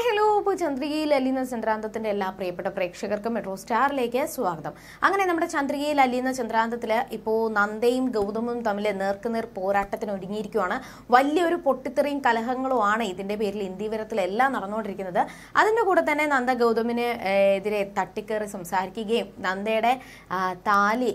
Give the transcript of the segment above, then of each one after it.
hi hello ഇപ്പോൾ ചന്ദ്രികയിൽ അലിയുന്ന ചന്ദ്രാന്തത്തിൻ്റെ എല്ലാ പ്രിയപ്പെട്ട പ്രേക്ഷകർക്കും മെട്രോ സ്റ്റാറിലേക്ക് സ്വാഗതം അങ്ങനെ നമ്മുടെ ചന്ദ്രികയിൽ അലിയുന്ന ചന്ദ്രാന്തത്തിൽ ഇപ്പോൾ നന്ദയും ഗൗതമും തമ്മിൽ നേർക്കുനേർ പോരാട്ടത്തിന് ഒരുങ്ങിയിരിക്കുകയാണ് വലിയൊരു പൊട്ടിത്തെറിയും കലഹങ്ങളും ആണ് ഇതിന്റെ പേരിൽ ഇന്ത്യവരത്തിലെല്ലാം നടന്നുകൊണ്ടിരിക്കുന്നത് അതിന്റെ കൂടെ തന്നെ നന്ദ ഗൗതമിന് എതിരെ തട്ടിക്കേറി സംസാരിക്കുകയും നന്ദയുടെ താലി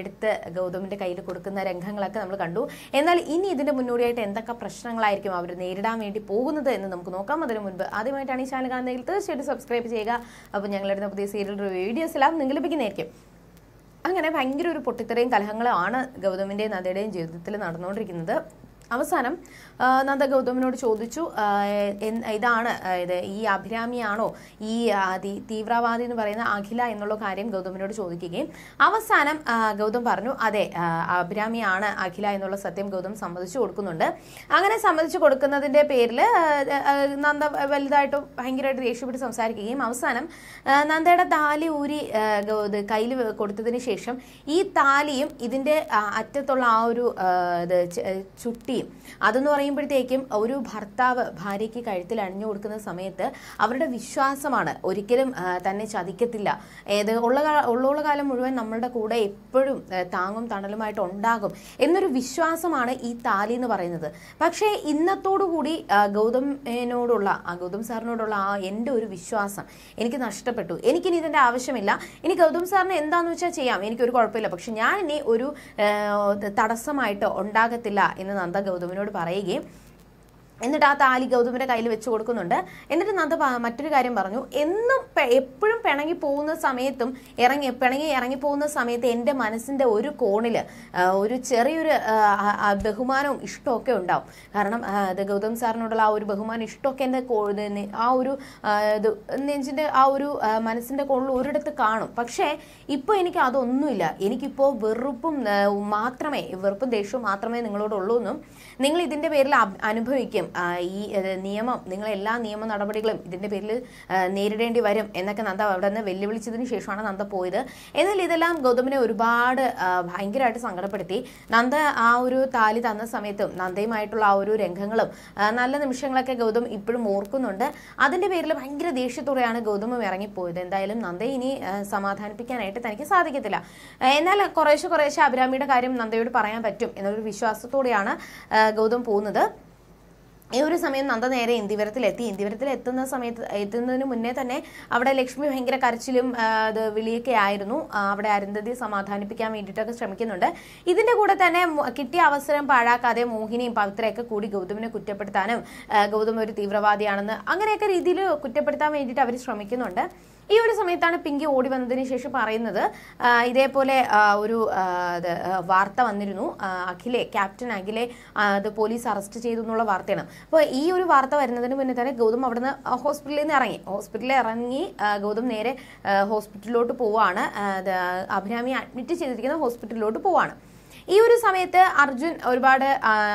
എടുത്ത് ഗൗതമിൻ്റെ കയ്യിൽ കൊടുക്കുന്ന രംഗങ്ങളൊക്കെ നമ്മൾ കണ്ടു എന്നാൽ ഇനി ഇതിന്റെ മുന്നോടിയായിട്ട് എന്തൊക്കെ പ്രശ്നങ്ങളായിരിക്കും അവർ നേരിടാൻ വേണ്ടി പോകുന്നത് എന്ന് നമുക്ക് നോക്കാം അതിനു മുൻപ് അത് ആദ്യമായിട്ടാണ് ഈ ചാനൽ കാണുന്നതെങ്കിൽ തീർച്ചയായിട്ടും സബ്സ്ക്രൈബ് ചെയ്യുക അപ്പോൾ ഞങ്ങളിടുന്ന പുതിയ സീരിയൽ റിവ്യൂ വീഡിയോസ് എല്ലാം നിങ്ങൾ ലഭിക്കുന്നതായിരിക്കും അങ്ങനെ ഭയങ്കര ഒരു പൊട്ടിത്തെറിയും കലഹങ്ങളും ആണ് ഗൗതമിൻ്റെയും നദിയുടെയും ജീവിതത്തിൽ നടന്നുകൊണ്ടിരിക്കുന്നത് അവസാനം നന്ദഗൗതമിനോട് ചോദിച്ചു ഇതാണ് ഇത് ഈ അഭിരാമിയാണോ ഈ തീവ്രവാദി എന്ന് പറയുന്ന അഖില എന്നുള്ള കാര്യം ഗൗതമിനോട് ചോദിക്കുകയും അവസാനം ഗൗതം പറഞ്ഞു അതെ അഭിരാമിയാണ് അഖില എന്നുള്ള സത്യം ഗൗതം സമ്മതിച്ചു കൊടുക്കുന്നുണ്ട് അങ്ങനെ സമ്മതിച്ചു കൊടുക്കുന്നതിന്റെ പേരിൽ നന്ദ വലുതായിട്ട് ഭയങ്കരമായിട്ട് ദേഷ്യപ്പെട്ട് സംസാരിക്കുകയും അവസാനം നന്ദയുടെ താലി ഊരി കയ്യിൽ കൊടുത്തതിന് ശേഷം ഈ താലിയും ഇതിന്റെ അറ്റത്തുള്ള ആ ഒരു ചുട്ടി ചെയ്യും അതെന്ന് പറയുമ്പോഴത്തേക്കും ഒരു ഭർത്താവ് ഭാര്യയ്ക്ക് കഴുത്തിൽ അണിഞ്ഞു കൊടുക്കുന്ന സമയത്ത് അവരുടെ വിശ്വാസമാണ് ഒരിക്കലും തന്നെ ചതിക്കത്തില്ല ഏത് ഉള്ള ഉള്ള കാലം മുഴുവൻ നമ്മളുടെ കൂടെ എപ്പോഴും താങ്ങും തണലുമായിട്ട് ഉണ്ടാകും എന്നൊരു വിശ്വാസമാണ് ഈ താലി എന്ന് പറയുന്നത് പക്ഷേ ഇന്നത്തോടുകൂടി ഗൗതമിനോടുള്ള ഗൗതം സാറിനോടുള്ള ആ എൻ്റെ ഒരു വിശ്വാസം എനിക്ക് നഷ്ടപ്പെട്ടു എനിക്കിനി ഇതിൻ്റെ ആവശ്യമില്ല ഇനി ഗൗതം സാറിന് എന്താണെന്ന് വെച്ചാൽ ചെയ്യാം എനിക്കൊരു കുഴപ്പമില്ല പക്ഷെ ഞാൻ ഇനി ഒരു തടസ്സമായിട്ട് ഉണ്ടാകത്തില്ല എന്ന് നന്ദ ഗൗതമിനോട് പറയുകയും എന്നിട്ട് ആ താലി ഗൗതമിന്റെ കയ്യിൽ വെച്ച് കൊടുക്കുന്നുണ്ട് എന്നിട്ട് നന്ദ മറ്റൊരു കാര്യം പറഞ്ഞു എന്നും എപ്പോഴും പിണങ്ങി പോകുന്ന സമയത്തും ഇറങ്ങി പിണങ്ങി ഇറങ്ങി പോകുന്ന സമയത്ത് എൻ്റെ മനസ്സിൻ്റെ ഒരു കോണിൽ ഒരു ചെറിയൊരു ബഹുമാനവും ഇഷ്ടമൊക്കെ ഉണ്ടാവും കാരണം അത് ഗൗതം സാറിനോടുള്ള ആ ഒരു ബഹുമാനം ഇഷ്ടമൊക്കെ എൻ്റെ ആ ഒരു ഇത് നെഞ്ചിൻ്റെ ആ ഒരു മനസ്സിൻ്റെ കോണിൽ ഒരിടത്ത് കാണും പക്ഷേ ഇപ്പോൾ എനിക്ക് അതൊന്നുമില്ല എനിക്കിപ്പോൾ വെറുപ്പും മാത്രമേ വെറുപ്പും ദേഷ്യവും മാത്രമേ നിങ്ങളോടുള്ളൂ എന്നും നിങ്ങൾ ഇതിൻ്റെ പേരിൽ അനുഭവിക്കും ഈ നിയമം നിങ്ങൾ എല്ലാ നിയമ നടപടികളും ഇതിൻ്റെ പേരിൽ നേരിടേണ്ടി വരും എന്നൊക്കെ നന്ദ അവിടെ നിന്ന് വെല്ലുവിളിച്ചതിന് ശേഷമാണ് നന്ദ പോയത് എന്നാൽ ഇതെല്ലാം ഗൗതമിനെ ഒരുപാട് ഭയങ്കരമായിട്ട് സങ്കടപ്പെടുത്തി നന്ദ ആ ഒരു താലി തന്ന സമയത്തും നന്ദയുമായിട്ടുള്ള ആ ഒരു രംഗങ്ങളും നല്ല നിമിഷങ്ങളൊക്കെ ഗൗതം ഇപ്പോഴും ഓർക്കുന്നുണ്ട് അതിൻ്റെ പേരിൽ ഭയങ്കര ദേഷ്യത്തോടെയാണ് ഗൗതമം ഇറങ്ങിപ്പോയത് എന്തായാലും നന്ദ ഇനി സമാധാനിപ്പിക്കാനായിട്ട് തനിക്ക് സാധിക്കത്തില്ല എന്നാൽ കുറേശ്ശെ കുറേശ്ശെ അഭിരാമിയുടെ കാര്യം നന്ദയോട് പറയാൻ പറ്റും എന്നൊരു വിശ്വാസത്തോടെയാണ് ഗൗതം പോകുന്നത് ഈ ഒരു സമയം നന്ദ നേരെ ഇന്ദിവരത്തിലെത്തി ഇന്ദിവരത്തിൽ എത്തുന്ന സമയത്ത് എത്തുന്നതിന് മുന്നേ തന്നെ അവിടെ ലക്ഷ്മി ഭയങ്കര കരച്ചിലും അത് വിളിയൊക്കെ ആയിരുന്നു അവിടെ അരുന്ധതി സമാധാനിപ്പിക്കാൻ വേണ്ടിയിട്ടൊക്കെ ശ്രമിക്കുന്നുണ്ട് ഇതിന്റെ കൂടെ തന്നെ കിട്ടിയ അവസരം പാഴാക്കാതെ മോഹിനിയും പവിത്രയൊക്കെ കൂടി ഗൗതമിനെ കുറ്റപ്പെടുത്താനും ഗൗതം ഒരു തീവ്രവാദിയാണെന്ന് അങ്ങനെയൊക്കെ രീതിയിൽ കുറ്റപ്പെടുത്താൻ വേണ്ടിയിട്ട് അവർ ശ്രമിക്കുന്നുണ്ട് ഈ ഒരു സമയത്താണ് പിങ്കി ഓടി വന്നതിന് ശേഷം പറയുന്നത് ഇതേപോലെ ഒരു വാർത്ത വന്നിരുന്നു അഖിലെ ക്യാപ്റ്റൻ അഖിലെ അത് പോലീസ് അറസ്റ്റ് ചെയ്തു എന്നുള്ള വാർത്തയാണ് അപ്പോൾ ഈ ഒരു വാർത്ത വരുന്നതിന് മുന്നേ തന്നെ ഗൗതം അവിടുന്ന് ഹോസ്പിറ്റലിൽ നിന്ന് ഇറങ്ങി ഹോസ്പിറ്റലിൽ ഇറങ്ങി ഗൗതം നേരെ ഹോസ്പിറ്റലിലോട്ട് പോവാണ് അഭിരാമിയെ അഡ്മിറ്റ് ചെയ്തിരിക്കുന്ന ഹോസ്പിറ്റലിലോട്ട് പോവാണ് ഈ ഒരു സമയത്ത് അർജുൻ ഒരുപാട്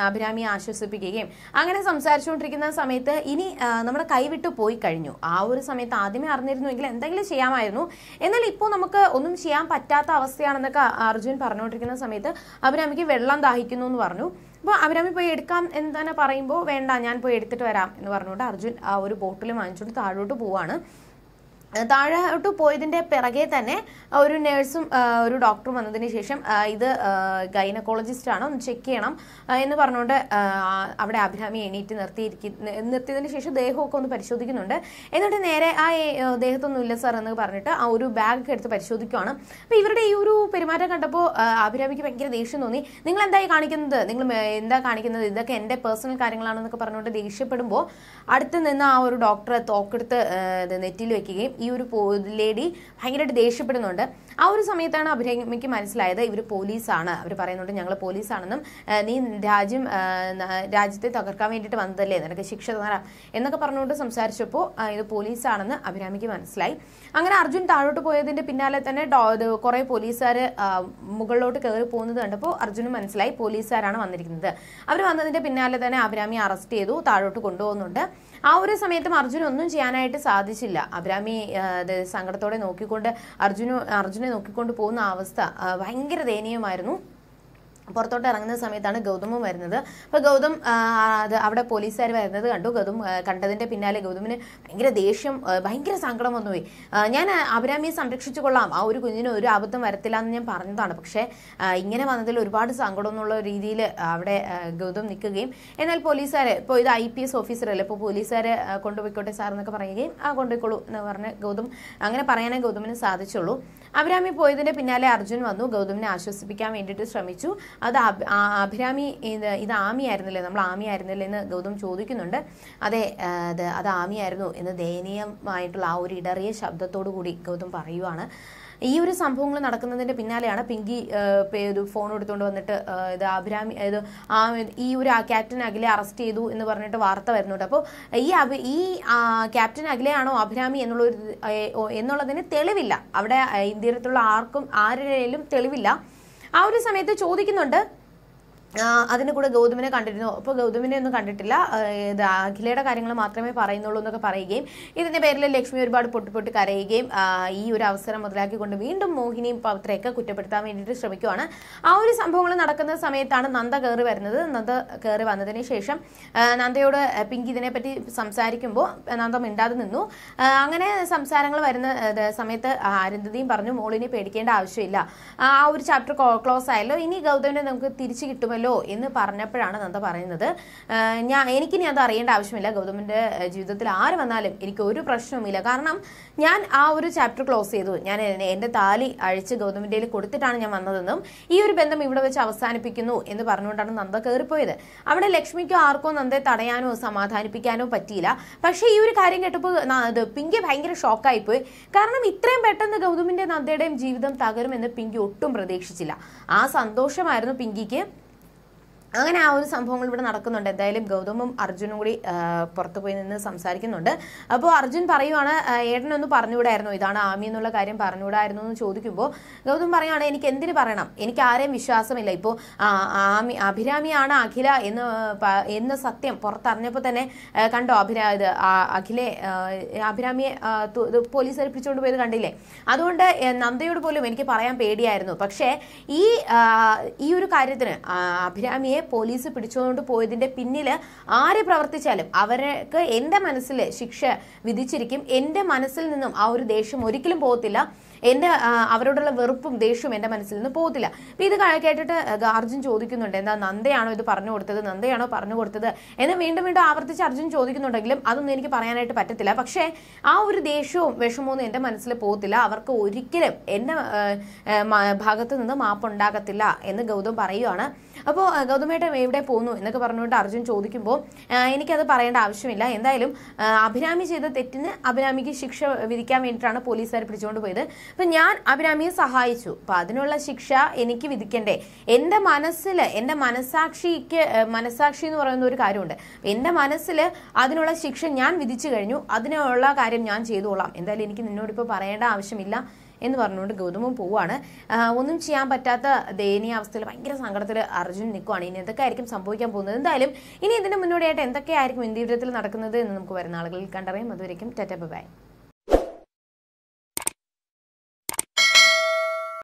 അഭിരാമിയെ ആശ്വസിപ്പിക്കുകയും അങ്ങനെ സംസാരിച്ചുകൊണ്ടിരിക്കുന്ന സമയത്ത് ഇനി നമ്മുടെ കൈവിട്ട് പോയി കഴിഞ്ഞു ആ ഒരു സമയത്ത് ആദ്യമേ അറിഞ്ഞിരുന്നുവെങ്കിൽ എന്തെങ്കിലും ചെയ്യാമായിരുന്നു എന്നാൽ ഇപ്പോൾ നമുക്ക് ഒന്നും ചെയ്യാൻ പറ്റാത്ത അവസ്ഥയാണെന്നൊക്കെ അർജുൻ പറഞ്ഞുകൊണ്ടിരിക്കുന്ന സമയത്ത് അഭിരാമിക്ക് വെള്ളം ദാഹിക്കുന്നു എന്ന് പറഞ്ഞു അപ്പോൾ അഭിരാമി പോയി എടുക്കാം എന്ന് തന്നെ പറയുമ്പോൾ വേണ്ട ഞാൻ പോയി എടുത്തിട്ട് വരാം എന്ന് പറഞ്ഞുകൊണ്ട് അർജുൻ ആ ഒരു ബോട്ടിൽ വാങ്ങിച്ചുകൊണ്ട് താഴോട്ട് പോവാണ് താഴോട്ട് പോയതിൻ്റെ പിറകെ തന്നെ ഒരു നേഴ്സും ഒരു ഡോക്ടറും വന്നതിന് ശേഷം ഇത് ഗൈനക്കോളജിസ്റ്റ് ആണോ ഒന്ന് ചെക്ക് ചെയ്യണം എന്ന് പറഞ്ഞുകൊണ്ട് അവിടെ അഭിരാമി എണീറ്റ് നിർത്തിയിരിക്കി നിർത്തിയതിന് ശേഷം ദേഹമൊക്കെ ഒന്ന് പരിശോധിക്കുന്നുണ്ട് എന്നിട്ട് നേരെ ആ ദേഹത്തൊന്നും ഇല്ല സാർ എന്ന് പറഞ്ഞിട്ട് ആ ഒരു ബാഗ് എടുത്ത് പരിശോധിക്കുവാണ് അപ്പോൾ ഇവരുടെ ഈ ഒരു പെരുമാറ്റം കണ്ടപ്പോൾ അഭിരാമിക്ക് ഭയങ്കര ദേഷ്യം തോന്നി നിങ്ങൾ എന്തായി കാണിക്കുന്നത് നിങ്ങൾ എന്താ കാണിക്കുന്നത് ഇതൊക്കെ എൻ്റെ പേഴ്സണൽ കാര്യങ്ങളാണെന്നൊക്കെ പറഞ്ഞുകൊണ്ട് ദേഷ്യപ്പെടുമ്പോൾ അടുത്ത് നിന്ന് ആ ഒരു ഡോക്ടറെ തോക്കെടുത്ത് നെറ്റിയിൽ വെക്കുകയും ഈ ഒരു ലേഡി ഭയങ്കരമായിട്ട് ദേഷ്യപ്പെടുന്നുണ്ട് ആ ഒരു സമയത്താണ് അഭിരമിക്ക് മനസ്സിലായത് ഇവർ പോലീസാണ് അവർ പറയുന്നുണ്ട് ഞങ്ങൾ പോലീസാണെന്നും നീ രാജ്യം രാജ്യത്തെ തകർക്കാൻ വേണ്ടിയിട്ട് വന്നതല്ലേ നിനക്ക് ശിക്ഷ തരാം എന്നൊക്കെ പറഞ്ഞുകൊണ്ട് സംസാരിച്ചപ്പോൾ ഇത് പോലീസാണെന്ന് അഭിരാമിക്ക് മനസ്സിലായി അങ്ങനെ അർജുൻ താഴോട്ട് പോയതിന്റെ പിന്നാലെ തന്നെ കുറേ പോലീസുകാർ മുകളിലോട്ട് കയറി പോകുന്നത് കണ്ടപ്പോൾ അർജുനും മനസ്സിലായി പോലീസുകാരാണ് വന്നിരിക്കുന്നത് അവർ വന്നതിന്റെ പിന്നാലെ തന്നെ അഭിരാമി അറസ്റ്റ് ചെയ്തു താഴോട്ട് കൊണ്ടുപോകുന്നുണ്ട് ആ ഒരു സമയത്തും അർജുൻ ഒന്നും ചെയ്യാനായിട്ട് സാധിച്ചില്ല അഭിരാമി സങ്കടത്തോടെ നോക്കിക്കൊണ്ട് അർജുനു അർജുനെ നോക്കിക്കൊണ്ട് പോകുന്ന അവസ്ഥ ഭയങ്കര ദയനീയമായിരുന്നു പുറത്തോട്ട് ഇറങ്ങുന്ന സമയത്താണ് ഗൗതമും വരുന്നത് അപ്പോൾ ഗൗതം അത് അവിടെ പോലീസുകാർ വരുന്നത് കണ്ടു ഗൗതം കണ്ടതിൻ്റെ പിന്നാലെ ഗൗതമിന് ഭയങ്കര ദേഷ്യം ഭയങ്കര സങ്കടം പോയി ഞാൻ അഭിരാമിയെ സംരക്ഷിച്ചു കൊള്ളാം ആ ഒരു കുഞ്ഞിന് ഒരു അബദ്ധം വരത്തില്ല എന്ന് ഞാൻ പറഞ്ഞതാണ് പക്ഷേ ഇങ്ങനെ വന്നതിൽ ഒരുപാട് സങ്കടം എന്നുള്ള രീതിയിൽ അവിടെ ഗൗതം നിൽക്കുകയും എന്നാൽ പോലീസുകാരെ ഇപ്പോൾ ഇത് ഐ പി എസ് ഓഫീസറല്ലേ ഇപ്പോൾ പോലീസുകാരെ കൊണ്ടുപോയിക്കോട്ടെ സാർ എന്നൊക്കെ പറയുകയും ആ കൊണ്ടുപോയിക്കോളൂ എന്ന് പറഞ്ഞ് ഗൗതം അങ്ങനെ പറയാനേ ഗൗതമിന് സാധിച്ചുള്ളൂ അഭിരാമി പോയതിന്റെ പിന്നാലെ അർജുൻ വന്നു ഗൗതമിനെ ആശ്വസിപ്പിക്കാൻ വേണ്ടിയിട്ട് ശ്രമിച്ചു അത് അഭിരാമി ഇത് ഇത് ആമിയായിരുന്നില്ലേ നമ്മൾ ആമിയായിരുന്നില്ലേ എന്ന് ഗൗതം ചോദിക്കുന്നുണ്ട് അതെ അത് ആമിയായിരുന്നു എന്ന് ദയനീയമായിട്ടുള്ള ആ ഒരു ഇടറിയ ശബ്ദത്തോടു കൂടി ഗൗതം പറയുവാണ് ഈ ഒരു സംഭവങ്ങൾ നടക്കുന്നതിന്റെ പിന്നാലെയാണ് പിങ്കി ഒരു ഫോൺ എടുത്തുകൊണ്ട് വന്നിട്ട് ഇത് അഭിരാമി ഇത് ആ ഈ ഒരു ക്യാപ്റ്റൻ അഖിലെ അറസ്റ്റ് ചെയ്തു എന്ന് പറഞ്ഞിട്ട് വാർത്ത വരുന്നുണ്ട് അപ്പോൾ ഈ അഭി ഈ ക്യാപ്റ്റൻ അഖിലെയാണോ അഭിരാമി എന്നുള്ള എന്നുള്ളതിന് തെളിവില്ല അവിടെ ഇന്ത്യയിലുള്ള ആർക്കും ആരുടെയും തെളിവില്ല ആ ഒരു സമയത്ത് ചോദിക്കുന്നുണ്ട് അതിന് കൂടെ ഗൗതമിനെ കണ്ടിരുന്നു അപ്പൊ ഗൗതമിനെ ഒന്നും കണ്ടിട്ടില്ല ഇത് അഖിലയുടെ കാര്യങ്ങൾ മാത്രമേ പറയുന്നുള്ളൂ എന്നൊക്കെ പറയുകയും ഇതിന്റെ പേരിൽ ലക്ഷ്മി ഒരുപാട് പൊട്ടി പൊട്ടി കരയുകയും ഈ ഒരു അവസരം മുതലാക്കിക്കൊണ്ട് വീണ്ടും മോഹിനിയും പത്രയൊക്കെ കുറ്റപ്പെടുത്താൻ വേണ്ടിയിട്ട് ശ്രമിക്കുവാണ് ആ ഒരു സംഭവങ്ങൾ നടക്കുന്ന സമയത്താണ് നന്ദ കയറി വരുന്നത് നന്ദ കയറി വന്നതിന് ശേഷം നന്ദയോട് പിങ്കി പറ്റി സംസാരിക്കുമ്പോൾ നന്ദ മിണ്ടാതെ നിന്നു അങ്ങനെ സംസാരങ്ങൾ വരുന്ന സമയത്ത് അരുന്ധതിയും പറഞ്ഞു മോളിനെ പേടിക്കേണ്ട ആവശ്യമില്ല ആ ഒരു ചാപ്റ്റർ ക്ലോസ് ആയല്ലോ ഇനി ഗൗതമിനെ നമുക്ക് തിരിച്ചു കിട്ടുമല്ലോ ഉണ്ടല്ലോ എന്ന് പറഞ്ഞപ്പോഴാണ് നന്ദ പറയുന്നത് ഞാൻ എനിക്കിനി അത് അറിയേണ്ട ആവശ്യമില്ല ഗൗതമിൻ്റെ ജീവിതത്തിൽ ആര് വന്നാലും എനിക്ക് ഒരു പ്രശ്നവുമില്ല കാരണം ഞാൻ ആ ഒരു ചാപ്റ്റർ ക്ലോസ് ചെയ്തു ഞാൻ എൻ്റെ താലി അഴിച്ച് ഗൗതമിൻ്റെ കൊടുത്തിട്ടാണ് ഞാൻ വന്നതെന്നും ഈ ഒരു ബന്ധം ഇവിടെ വെച്ച് അവസാനിപ്പിക്കുന്നു എന്ന് പറഞ്ഞുകൊണ്ടാണ് നന്ദ കയറിപ്പോയത് അവിടെ ലക്ഷ്മിക്കോ ആർക്കോ നന്ദയെ തടയാനോ സമാധാനിപ്പിക്കാനോ പറ്റിയില്ല പക്ഷേ ഈ ഒരു കാര്യം കേട്ടപ്പോൾ പിങ്കി ഭയങ്കര ഷോക്കായിപ്പോയി കാരണം ഇത്രയും പെട്ടെന്ന് ഗൗതമിൻ്റെ നന്ദയുടെയും ജീവിതം തകരുമെന്ന് പിങ്കി ഒട്ടും പ്രതീക്ഷിച്ചില്ല ആ സന്തോഷമായിരുന്നു പിങ്കിക്ക് അങ്ങനെ ആ ഒരു സംഭവങ്ങൾ ഇവിടെ നടക്കുന്നുണ്ട് എന്തായാലും ഗൗതമും അർജുനും കൂടി പുറത്തു പോയി നിന്ന് സംസാരിക്കുന്നുണ്ട് അപ്പോൾ അർജുൻ പറയുവാണ് ഏടനൊന്ന് പറഞ്ഞുകൂടായിരുന്നു ഇതാണ് ആമി എന്നുള്ള കാര്യം പറഞ്ഞുകൂടായിരുന്നു എന്ന് ചോദിക്കുമ്പോൾ ഗൗതം പറയുകയാണ് എനിക്ക് എന്തിന് പറയണം എനിക്ക് ആരെയും വിശ്വാസമില്ല ഇപ്പോൾ ആമി അഭിരാമിയാണ് അഖില എന്ന് എന്ന് സത്യം പുറത്തറിഞ്ഞപ്പോൾ തന്നെ കണ്ടോ അഭിരാ ഇത് അഖിലെ അഭിരാമിയെ പോലീസ് പിടിച്ചുകൊണ്ട് പോയത് കണ്ടില്ലേ അതുകൊണ്ട് നന്ദയോട് പോലും എനിക്ക് പറയാൻ പേടിയായിരുന്നു പക്ഷേ ഈ ഈ ഒരു കാര്യത്തിന് അഭിരാമിയെ പോലീസ് പിടിച്ചുകൊണ്ട് പോയതിന്റെ പിന്നിൽ ആര് പ്രവർത്തിച്ചാലും അവർക്ക് എൻ്റെ മനസ്സിൽ ശിക്ഷ വിധിച്ചിരിക്കും എൻ്റെ മനസ്സിൽ നിന്നും ആ ഒരു ദേഷ്യം ഒരിക്കലും പോകത്തില്ല എന്റെ അവരോടുള്ള വെറുപ്പും ദേഷ്യവും എന്റെ മനസ്സിൽ നിന്ന് പോകത്തില്ല അപ്പം ഇത് കേട്ടിട്ട് അർജുൻ ചോദിക്കുന്നുണ്ട് എന്താ നന്ദയാണോ ഇത് പറഞ്ഞു കൊടുത്തത് നന്ദയാണോ പറഞ്ഞു കൊടുത്തത് എന്ന് വീണ്ടും വീണ്ടും ആവർത്തിച്ച് അർജുൻ ചോദിക്കുന്നുണ്ടെങ്കിലും അതൊന്നും എനിക്ക് പറയാനായിട്ട് പറ്റത്തില്ല പക്ഷേ ആ ഒരു ദേഷ്യവും വിഷമവും എന്റെ മനസ്സിൽ പോകത്തില്ല അവർക്ക് ഒരിക്കലും എന്റെ ഭാഗത്ത് നിന്ന് മാപ്പുണ്ടാകത്തില്ല എന്ന് ഗൗതം പറയുവാണ് അപ്പോൾ ഗൗതമേട്ട എവിടെ പോകുന്നു എന്നൊക്കെ പറഞ്ഞുകൊണ്ട് അർജുൻ ചോദിക്കുമ്പോൾ എനിക്കത് പറയേണ്ട ആവശ്യമില്ല എന്തായാലും അഭിരാമി ചെയ്ത തെറ്റിന് അഭിരാമിക്ക് ശിക്ഷ വിധിക്കാൻ വേണ്ടിയിട്ടാണ് പോലീസുകാർ പിടിച്ചുകൊണ്ട് പോയത് അപ്പം ഞാൻ അഭിരാമിയെ സഹായിച്ചു അപ്പം അതിനുള്ള ശിക്ഷ എനിക്ക് വിധിക്കണ്ടേ എൻ്റെ മനസ്സിൽ എൻ്റെ മനസാക്ഷിക്ക് മനസാക്ഷി എന്ന് പറയുന്ന ഒരു കാര്യമുണ്ട് എൻ്റെ മനസ്സിൽ അതിനുള്ള ശിക്ഷ ഞാൻ വിധിച്ചു കഴിഞ്ഞു അതിനുള്ള കാര്യം ഞാൻ ചെയ്തോളാം എന്തായാലും എനിക്ക് നിന്നോടിപ്പോൾ പറയേണ്ട ആവശ്യമില്ല എന്ന് പറഞ്ഞുകൊണ്ട് ഗൗതമം പോവാണ് ഒന്നും ചെയ്യാൻ പറ്റാത്ത ദയനീയ അവസ്ഥയിൽ ഭയങ്കര സങ്കടത്തിൽ അർജുൻ നിൽക്കുവാണ് ഇനി എന്തൊക്കെ ആയിരിക്കും സംഭവിക്കാൻ പോകുന്നത് എന്തായാലും ഇനി ഇതിന് മുന്നോടിയായിട്ട് എന്തൊക്കെയായിരിക്കും ഇന്ത്യവരത്തിൽ നടക്കുന്നത് എന്ന് നമുക്ക് വരുന്ന ആളുകളിൽ കണ്ടറിയാം അതുവരേക്കും ടെറ്റപ്പ് ബൈ